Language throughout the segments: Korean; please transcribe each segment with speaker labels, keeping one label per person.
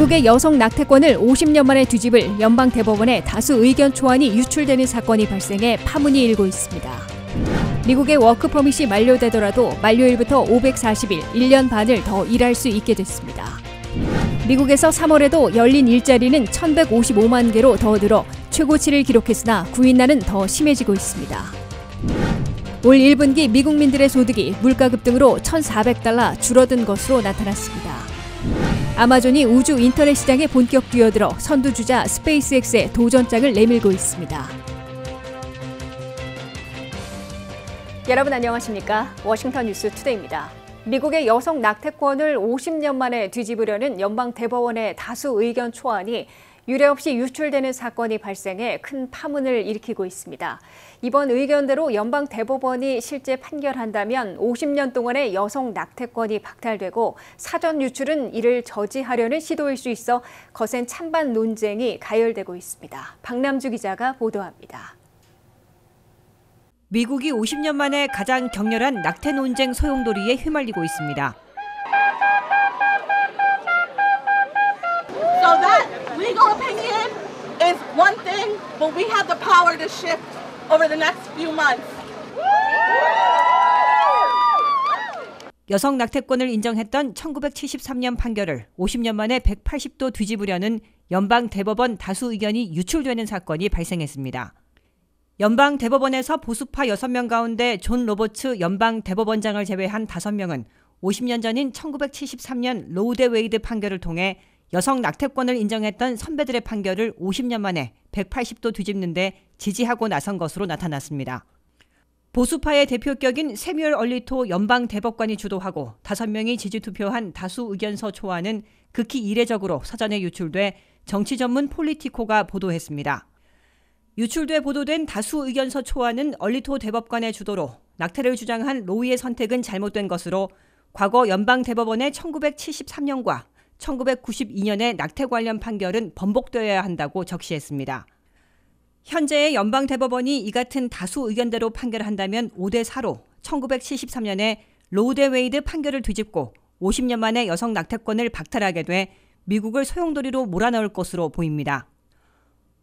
Speaker 1: 미국의 여성 낙태권을 50년 만에 뒤집을 연방 대법원의 다수 의견 초안이 유출되는 사건이 발생해 파문이 일고 있습니다. 미국의 워크퍼밋이 만료되더라도 만료일부터 540일, 1년 반을 더 일할 수 있게 됐습니다. 미국에서 3월에도 열린 일자리는 1,155만 개로 더 늘어 최고치를 기록했으나 구인난은 더 심해지고 있습니다. 올 1분기 미국민들의 소득이 물가 급등으로 1,400달러 줄어든 것으로 나타났습니다. 아마존이 우주 인터넷 시장에 본격 뛰어들어 선두주자 스페이스 x 의 도전장을 내밀고 있습니다. 여러분 안녕하십니까? 워싱턴 뉴스 투데이입니다. 미국의 여성 낙태권을 50년 만에 뒤집으려는 연방 대법원의 다수 의견 초안이 유례 없이 유출되는 사건이 발생해 큰 파문을 일으키고 있습니다. 이번 의견대로 연방 대법원이 실제 판결한다면 50년 동안의 여성 낙태권이 박탈되고 사전 유출은 이를 저지하려는 시도일 수 있어 거센 찬반 논쟁이 가열되고 있습니다. 박남주 기자가 보도합니다.
Speaker 2: 미국이 50년 만에 가장 격렬한 낙태 논쟁 소용돌이에 휘말리고 있습니다.
Speaker 3: legal opinion is one thing, but we have the power to shift over the next few months.
Speaker 2: 여성 낙태권을 인정했던 1973년 판결을 50년 만에 180도 뒤집으려는 연방 대법원 다수 의견이 유출되는 사건이 발생했습니다. 연방 대법원에서 보수파 6명 가운데 존 로버츠 연방 대법원장을 제외한 5명은 50년 전인 1973년 로우데 웨이드 판결을 통해 여성 낙태권을 인정했던 선배들의 판결을 50년 만에 180도 뒤집는데 지지하고 나선 것으로 나타났습니다. 보수파의 대표격인 세뮤얼 얼리토 연방 대법관이 주도하고 5명이 지지 투표한 다수 의견서 초안은 극히 이례적으로 사전에 유출돼 정치 전문 폴리티코가 보도했습니다. 유출돼 보도된 다수 의견서 초안은 얼리토 대법관의 주도로 낙태를 주장한 로이의 선택은 잘못된 것으로 과거 연방 대법원의 1973년과 1992년의 낙태 관련 판결은 번복되어야 한다고 적시했습니다. 현재의 연방대법원이 이 같은 다수 의견대로 판결한다면 5대 4로 1973년에 로데웨이드 우 판결을 뒤집고 50년 만에 여성 낙태권을 박탈하게 돼 미국을 소용돌이로 몰아넣을 것으로 보입니다.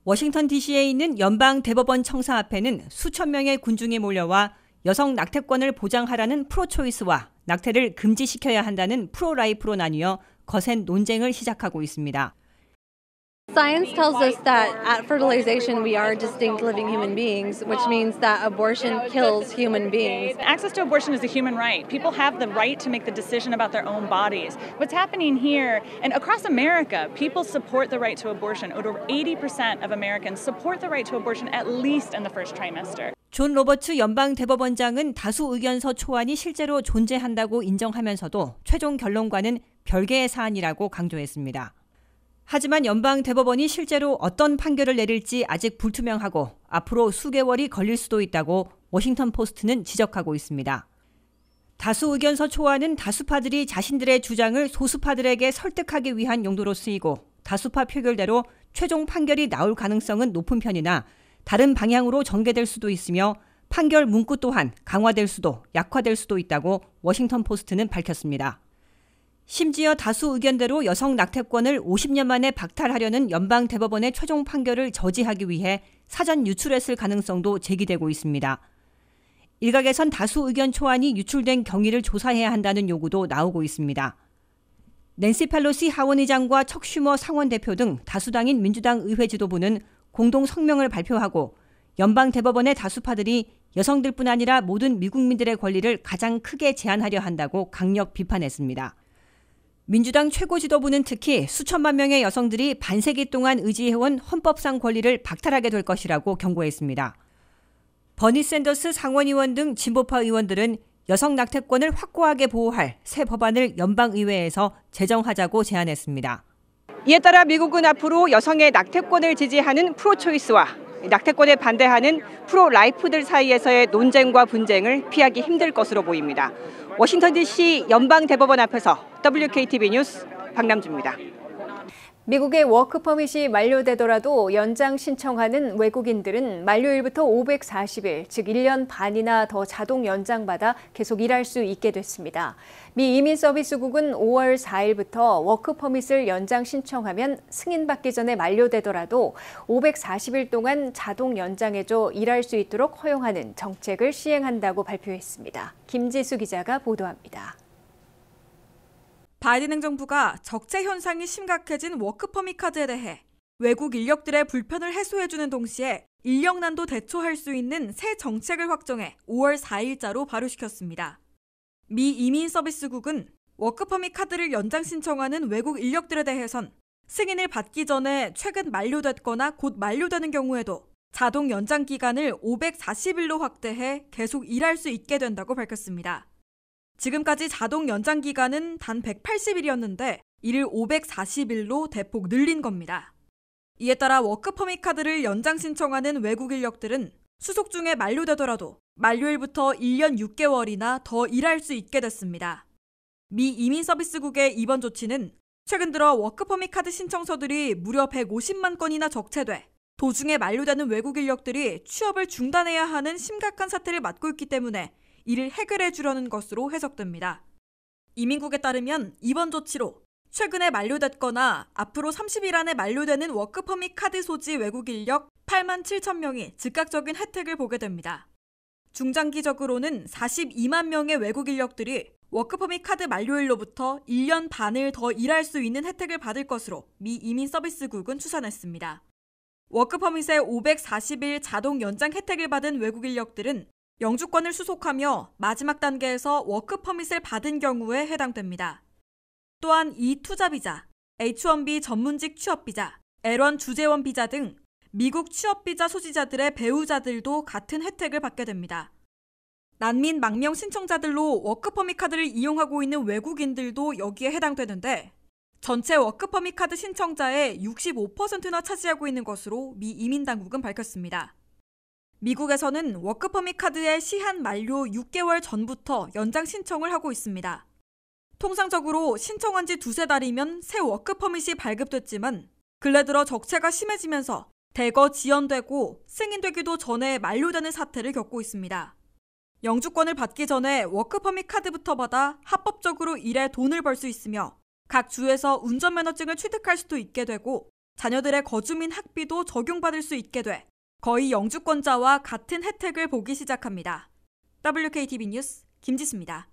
Speaker 2: 워싱턴 DC에 있는 연방 대법원 청사 앞에는 수천 명의 군중이 몰려와 여성 낙태권을 보장하라는 프로초이스와 낙태를 금지시켜야 한다는 프로라이프로 나뉘어 거센 논쟁을 시작하고 있습니다.
Speaker 3: Science tells us that at fertilization we are distinct living human beings, which means that abortion kills human beings.
Speaker 2: Access to abortion is a human right. People have the right to make the decision about their own bodies. What's happening here and across America, people support the right to abortion. Over 80% of Americans support the right to abortion at least in the first trimester. 존 로버츠 연방 대법원장은 다수 의견서 초안이 실제로 존재한다고 인정하면서도 최종 결론과는 별개의 사안이라고 강조했습니다. 하지만 연방 대법원이 실제로 어떤 판결을 내릴지 아직 불투명하고 앞으로 수개월이 걸릴 수도 있다고 워싱턴 포스트는 지적하고 있습니다. 다수 의견서 초안은 다수파들이 자신들의 주장을 소수파들에게 설득하기 위한 용도로 쓰이고 다수파 표결대로 최종 판결이 나올 가능성은 높은 편이나 다른 방향으로 전개될 수도 있으며 판결 문구 또한 강화될 수도 약화될 수도 있다고 워싱턴 포스트는 밝혔습니다. 심지어 다수 의견대로 여성 낙태권을 50년 만에 박탈하려는 연방 대법원의 최종 판결을 저지하기 위해 사전 유출했을 가능성도 제기되고 있습니다. 일각에선 다수 의견 초안이 유출된 경위를 조사해야 한다는 요구도 나오고 있습니다. 낸시 펠로시 하원의장과 척 슈머 상원 대표 등 다수당인 민주당 의회 지도부는 공동 성명을 발표하고 연방 대법원의 다수파들이 여성들뿐 아니라 모든 미국민들의 권리를 가장 크게 제한하려 한다고 강력 비판했습니다. 민주당 최고 지도부는 특히 수천만 명의 여성들이 반세기 동안 의지해온 헌법상 권리를 박탈하게 될 것이라고 경고했습니다. 버니 샌더스 상원의원 등 진보파 의원들은 여성 낙태권을 확고하게 보호할 새 법안을 연방의회에서 제정하자고 제안했습니다. 이에 따라 미국은 앞으로 여성의 낙태권을 지지하는 프로초이스와 낙태권에 반대하는 프로라이프들 사이에서의 논쟁과 분쟁을 피하기 힘들 것으로 보입니다. 워싱턴 DC 연방대법원 앞에서 WKTV
Speaker 1: 뉴스 박남주입니다. 미국의 워크퍼밋이 만료되더라도 연장 신청하는 외국인들은 만료일부터 540일, 즉 1년 반이나 더 자동 연장받아 계속 일할 수 있게 됐습니다. 미 이민서비스국은 5월 4일부터 워크퍼밋을 연장 신청하면 승인받기 전에 만료되더라도 540일 동안 자동 연장해줘 일할 수 있도록 허용하는 정책을 시행한다고 발표했습니다. 김지수 기자가
Speaker 4: 보도합니다. 바이든 행정부가 적체 현상이 심각해진 워크퍼밋 카드에 대해 외국 인력들의 불편을 해소해주는 동시에 인력난도 대처할 수 있는 새 정책을 확정해 5월 4일자로 발효시켰습니다. 미 이민서비스국은 워크퍼밋 카드를 연장 신청하는 외국 인력들에 대해선 승인을 받기 전에 최근 만료됐거나 곧 만료되는 경우에도 자동 연장 기간을 540일로 확대해 계속 일할 수 있게 된다고 밝혔습니다. 지금까지 자동 연장 기간은 단 180일이었는데 이를 540일로 대폭 늘린 겁니다. 이에 따라 워크퍼밋 카드를 연장 신청하는 외국 인력들은 수속 중에 만료되더라도 만료일부터 1년 6개월이나 더 일할 수 있게 됐습니다. 미 이민서비스국의 이번 조치는 최근 들어 워크퍼밋 카드 신청서들이 무려 150만 건이나 적체돼 도중에 만료되는 외국 인력들이 취업을 중단해야 하는 심각한 사태를 맞고 있기 때문에 이를 해결해 주려는 것으로 해석됩니다. 이민국에 따르면 이번 조치로 최근에 만료됐거나 앞으로 30일 안에 만료되는 워크퍼밋 카드 소지 외국 인력 8만 7천 명이 즉각적인 혜택을 보게 됩니다. 중장기적으로는 42만 명의 외국 인력들이 워크퍼밋 카드 만료일로부터 1년 반을 더 일할 수 있는 혜택을 받을 것으로 미 이민서비스국은 추산했습니다. 워크퍼밋의 540일 자동 연장 혜택을 받은 외국 인력들은 영주권을 수속하며 마지막 단계에서 워크 퍼밋을 받은 경우에 해당됩니다. 또한 이 투자 비자, H1B 전문직 취업 비자, L1 주재원 비자 등 미국 취업 비자 소지자들의 배우자들도 같은 혜택을 받게 됩니다. 난민 망명 신청자들로 워크퍼밋 카드를 이용하고 있는 외국인들도 여기에 해당되는데 전체 워크퍼밋 카드 신청자의 65%나 차지하고 있는 것으로 미 이민 당국은 밝혔습니다. 미국에서는 워크퍼밋 카드의 시한 만료 6개월 전부터 연장 신청을 하고 있습니다. 통상적으로 신청한 지 두세 달이면 새 워크퍼밋이 발급됐지만 근래 들어 적체가 심해지면서 대거 지연되고 승인되기도 전에 만료되는 사태를 겪고 있습니다. 영주권을 받기 전에 워크퍼밋 카드부터 받아 합법적으로 일해 돈을 벌 수 있으며 각 주에서 운전면허증을 취득할 수도 있게 되고 자녀들의 거주민 학비도 적용받을 수 있게 돼 거의 영주권자와 같은 혜택을 보기 시작합니다. WKTV 뉴스 김지수입니다.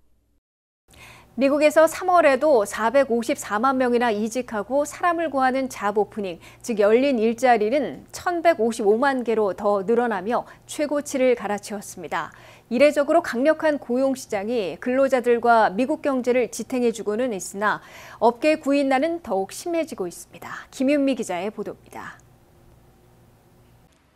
Speaker 1: 미국에서 3월에도 454만 명이나 이직하고 사람을 구하는 잡 오프닝, 즉 열린 일자리는 1,155만 개로 더 늘어나며 최고치를 갈아치웠습니다. 이례적으로 강력한 고용 시장이 근로자들과 미국 경제를 지탱해주고는 있으나 업계 구인난은 더욱 심해지고 있습니다. 김윤미 기자의 보도입니다.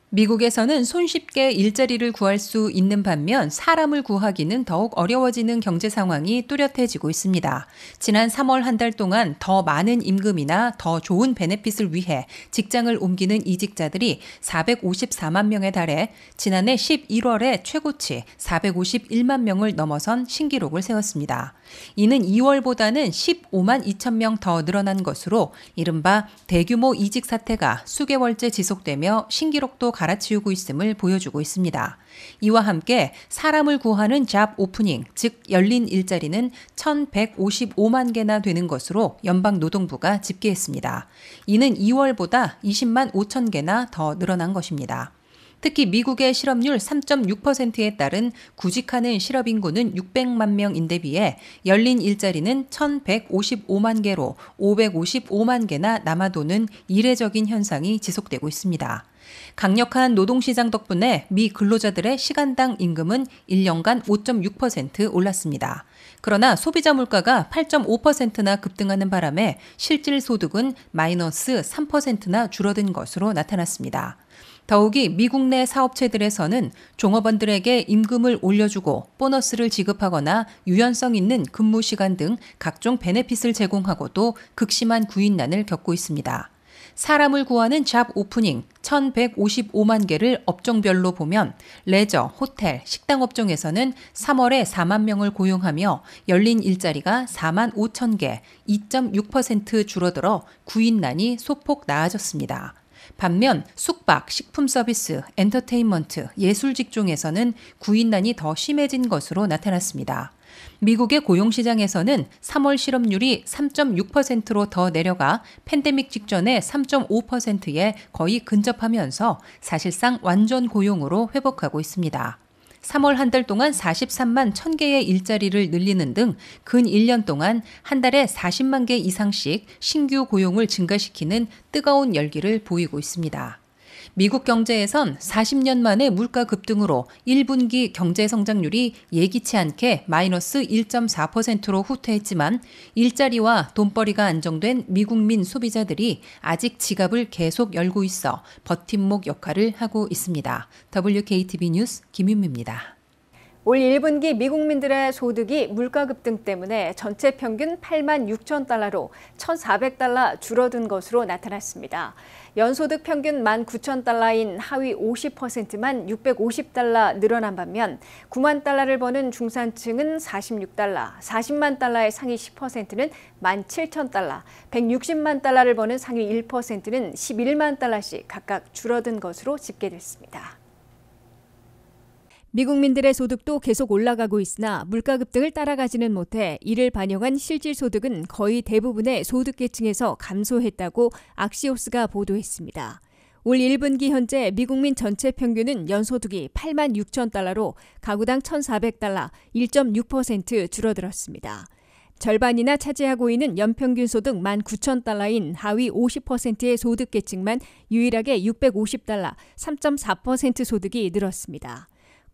Speaker 3: 미국에서는 손쉽게 일자리를 구할 수 있는 반면 사람을 구하기는 더욱 어려워지는 경제 상황이 뚜렷해지고 있습니다. 지난 3월 한 달 동안 더 많은 임금이나 더 좋은 베네핏을 위해 직장을 옮기는 이직자들이 454만 명에 달해 지난해 11월에 최고치 451만 명을 넘어선 신기록을 세웠습니다. 이는 2월보다는 15만 2천 명 더 늘어난 것으로 이른바 대규모 이직 사태가 수개월째 지속되며 신기록도 갈아치우고 있음을 보여주고 있습니다. 이와 함께 사람을 구하는 잡 오프닝, 즉 열린 일자리는 1,155만 개나 되는 것으로 연방노동부가 집계했습니다. 이는 2월보다 20만 5천 개나 더 늘어난 것입니다. 특히 미국의 실업률 3.6%에 따른 구직하는 실업 인구는 600만 명인데 비해 열린 일자리는 1,155만 개로 555만 개나 남아도는 이례적인 현상이 지속되고 있습니다. 강력한 노동시장 덕분에 미 근로자들의 시간당 임금은 1년간 5.6% 올랐습니다. 그러나 소비자 물가가 8.5%나 급등하는 바람에 실질 소득은 마이너스 3%나 줄어든 것으로 나타났습니다. 더욱이 미국 내 사업체들에서는 종업원들에게 임금을 올려주고 보너스를 지급하거나 유연성 있는 근무 시간 등 각종 베네핏을 제공하고도 극심한 구인난을 겪고 있습니다. 사람을 구하는 잡 오프닝 1155만 개를 업종별로 보면 레저, 호텔, 식당 업종에서는 3월에 4만 명을 고용하며 열린 일자리가 4만 5천 개, 2.6% 줄어들어 구인난이 소폭 나아졌습니다. 반면 숙박, 식품 서비스, 엔터테인먼트, 예술 직종에서는 구인난이 더 심해진 것으로 나타났습니다. 미국의 고용시장에서는 3월 실업률이 3.6%로 더 내려가 팬데믹 직전의 3.5%에 거의 근접하면서 사실상 완전 고용으로 회복하고 있습니다. 3월 한 달 동안 43만 1000개의 일자리를 늘리는 등 근 1년 동안 한 달에 40만 개 이상씩 신규 고용을 증가시키는 뜨거운 열기를 보이고 있습니다. 미국 경제에선 40년 만에 물가 급등으로 1분기 경제 성장률이 예기치 않게 마이너스 1.4%로 후퇴했지만 일자리와 돈벌이가 안정된 미국민 소비자들이 아직 지갑을 계속 열고 있어 버팀목 역할을 하고 있습니다. WKTV 뉴스 김윤미입니다.
Speaker 1: 올 1분기 미국민들의 소득이 물가 급등 때문에 전체 평균 8만 6천 달러로 1,400달러 줄어든 것으로 나타났습니다. 연소득 평균 1만 9천 달러인 하위 50%만 650달러 늘어난 반면 9만 달러를 버는 중산층은 46달러, 40만 달러의 상위 10%는 1만 7천 달러, 160만 달러를 버는 상위 1%는 11만 달러씩 각각 줄어든 것으로 집계됐습니다. 미국민들의 소득도 계속 올라가고 있으나 물가 급등을 따라가지는 못해 이를 반영한 실질 소득은 거의 대부분의 소득계층에서 감소했다고 악시오스가 보도했습니다. 올 1분기 현재 미국민 전체 평균은 연소득이 8만 6천 달러로 가구당 1,400달러 1.6% 줄어들었습니다. 절반이나 차지하고 있는 연평균 소득 1만 9천 달러인 하위 50%의 소득 계층만 유일하게 650달러 3.4% 소득이 늘었습니다.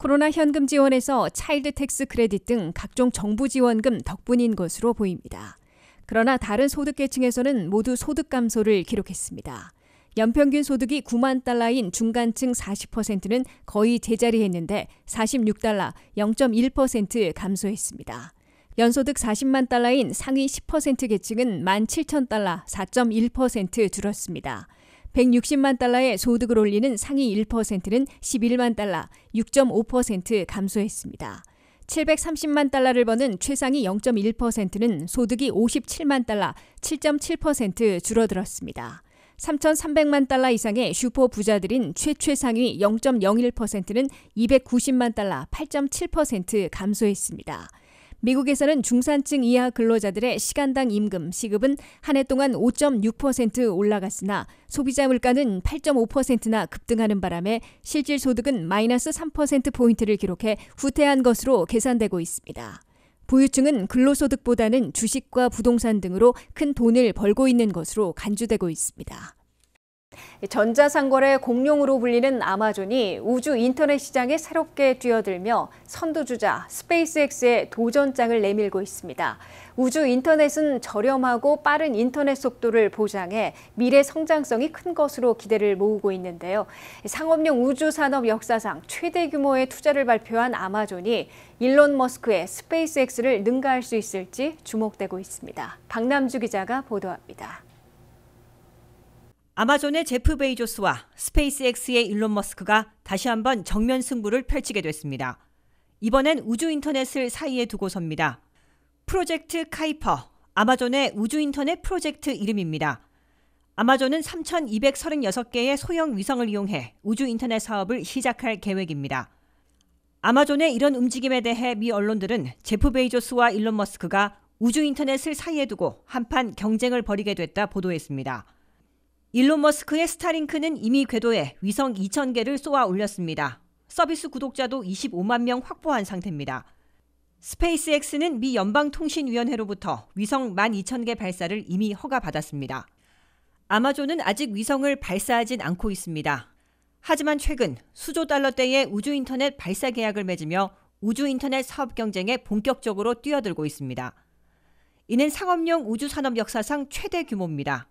Speaker 1: 코로나 현금 지원에서 차일드 텍스 크레딧 등 각종 정부 지원금 덕분인 것으로 보입니다. 그러나 다른 소득계층에서는 모두 소득 감소를 기록했습니다. 연평균 소득이 9만 달러인 중간층 40%는 거의 제자리했는데 46달러 0.1% 감소했습니다. 연소득 40만 달러인 상위 10% 계층은 1만 7천 달러 4.1% 줄었습니다. 160만 달러의 소득을 올리는 상위 1%는 11만 달러, 6.5% 감소했습니다. 730만 달러를 버는 최상위 0.1%는 소득이 57만 달러, 7.7% 줄어들었습니다. 3,300만 달러 이상의 슈퍼 부자들인 최최상위 0.01%는 290만 달러, 8.7% 감소했습니다. 미국에서는 중산층 이하 근로자들의 시간당 임금, 시급은 한 해 동안 5.6% 올라갔으나 소비자 물가는 8.5%나 급등하는 바람에 실질 소득은 마이너스 3%포인트를 기록해 후퇴한 것으로 계산되고 있습니다. 보유층은 근로소득보다는 주식과 부동산 등으로 큰 돈을 벌고 있는 것으로 간주되고 있습니다. 전자상거래 공룡으로 불리는 아마존이 우주 인터넷 시장에 새롭게 뛰어들며 선두주자 스페이스 x 의 도전장을 내밀고 있습니다. 우주 인터넷은 저렴하고 빠른 인터넷 속도를 보장해 미래 성장성이 큰 것으로 기대를 모으고 있는데요. 상업용 우주 산업 역사상 최대 규모의 투자를 발표한 아마존이 일론 머스크의 스페이스X를 능가할 수 있을지 주목되고 있습니다. 박남주 기자가 보도합니다.
Speaker 2: 아마존의 제프 베이조스와 스페이스X의 일론 머스크가 다시 한번 정면 승부를 펼치게 됐습니다. 이번엔 우주 인터넷을 사이에 두고섭니다. 프로젝트 카이퍼, 아마존의 우주 인터넷 프로젝트 이름입니다. 아마존은 3,236개의 소형 위성을 이용해 우주 인터넷 사업을 시작할 계획입니다. 아마존의 이런 움직임에 대해 미 언론들은 제프 베이조스와 일론 머스크가 우주 인터넷을 사이에 두고 한판 경쟁을 벌이게 됐다 보도했습니다. 일론 머스크의 스타링크는 이미 궤도에 위성 2,000개를 쏘아 올렸습니다. 서비스 구독자도 25만 명 확보한 상태입니다. 스페이스X는 미 연방통신위원회로부터 위성 12,000개 발사를 이미 허가받았습니다. 아마존은 아직 위성을 발사하진 않고 있습니다. 하지만 최근 수조 달러대의 우주 인터넷 발사 계약을 맺으며 우주 인터넷 사업 경쟁에 본격적으로 뛰어들고 있습니다. 이는 상업용 우주 산업 역사상 최대 규모입니다.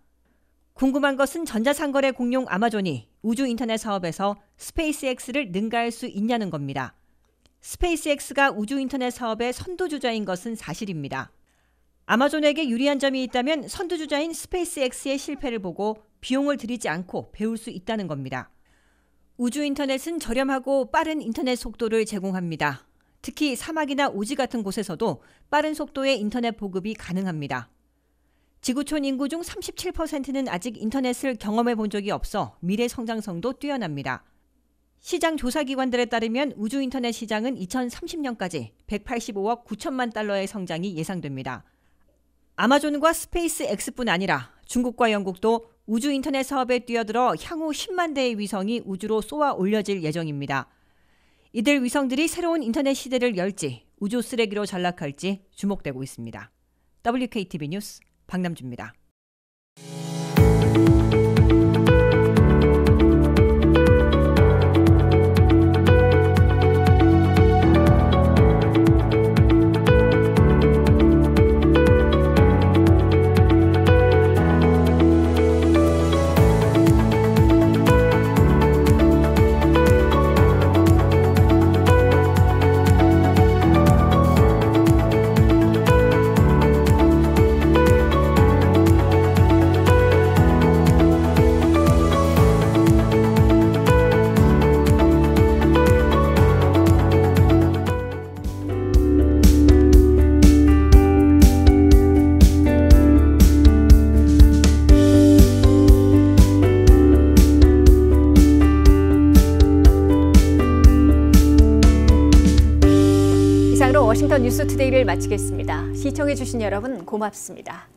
Speaker 2: 궁금한 것은 전자상거래 공룡 아마존이 우주 인터넷 사업에서 스페이스X를 능가할 수 있냐는 겁니다. 스페이스X가 우주 인터넷 사업의 선두주자인 것은 사실입니다. 아마존에게 유리한 점이 있다면 선두주자인 스페이스X의 실패를 보고 비용을 들이지 않고 배울 수 있다는 겁니다. 우주 인터넷은 저렴하고 빠른 인터넷 속도를 제공합니다. 특히 사막이나 오지 같은 곳에서도 빠른 속도의 인터넷 보급이 가능합니다. 지구촌 인구 중 37%는 아직 인터넷을 경험해 본 적이 없어 미래 성장성도 뛰어납니다. 시장 조사기관들에 따르면 우주 인터넷 시장은 2030년까지 185억 9천만 달러의 성장이 예상됩니다. 아마존과 스페이스 X뿐 아니라 중국과 영국도 우주 인터넷 사업에 뛰어들어 향후 10만 대의 위성이 우주로 쏘아 올려질 예정입니다. 이들 위성들이 새로운 인터넷 시대를 열지 우주 쓰레기로 전락할지 주목되고 있습니다. WKTV 뉴스 박남주입니다.
Speaker 1: 뉴스투데이를 마치겠습니다. 시청해주신 여러분 고맙습니다.